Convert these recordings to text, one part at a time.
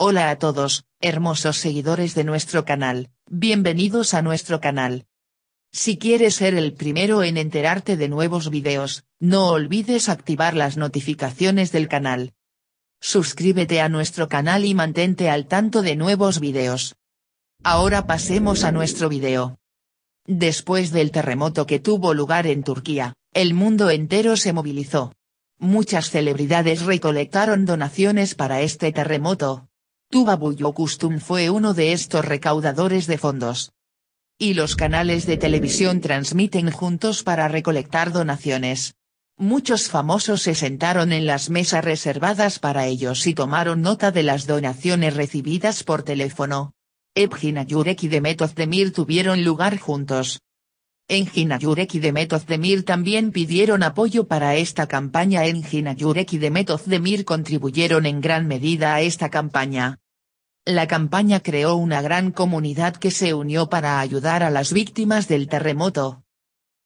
Hola a todos, hermosos seguidores de nuestro canal, bienvenidos a nuestro canal. Si quieres ser el primero en enterarte de nuevos videos, no olvides activar las notificaciones del canal. Suscríbete a nuestro canal y mantente al tanto de nuevos videos. Ahora pasemos a nuestro video. Después del terremoto que tuvo lugar en Turquía, el mundo entero se movilizó. Muchas celebridades recolectaron donaciones para este terremoto, Tubabuyo Custom fue uno de estos recaudadores de fondos. Y los canales de televisión transmiten juntos para recolectar donaciones. Muchos famosos se sentaron en las mesas reservadas para ellos y tomaron nota de las donaciones recibidas por teléfono. Epgina Yurek y Demet Demir tuvieron lugar juntos. En Hinayurek y de Demir también pidieron apoyo para esta campaña. En Hinayurek y de Demir contribuyeron en gran medida a esta campaña. La campaña creó una gran comunidad que se unió para ayudar a las víctimas del terremoto.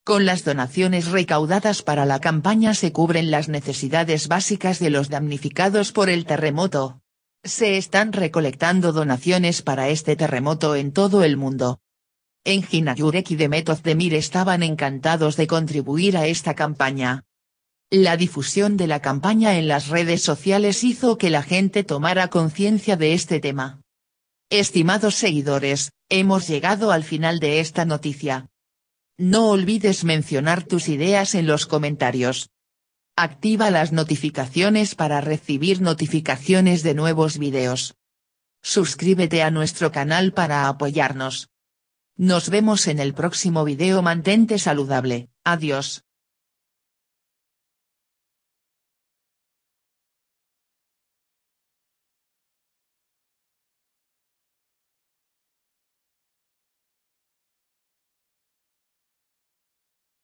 Con las donaciones recaudadas para la campaña se cubren las necesidades básicas de los damnificados por el terremoto. Se están recolectando donaciones para este terremoto en todo el mundo. Engin Ginayurek y Demet Demir estaban encantados de contribuir a esta campaña. La difusión de la campaña en las redes sociales hizo que la gente tomara conciencia de este tema. Estimados seguidores, hemos llegado al final de esta noticia. No olvides mencionar tus ideas en los comentarios. Activa las notificaciones para recibir notificaciones de nuevos videos. Suscríbete a nuestro canal para apoyarnos. Nos vemos en el próximo video mantente saludable, adiós.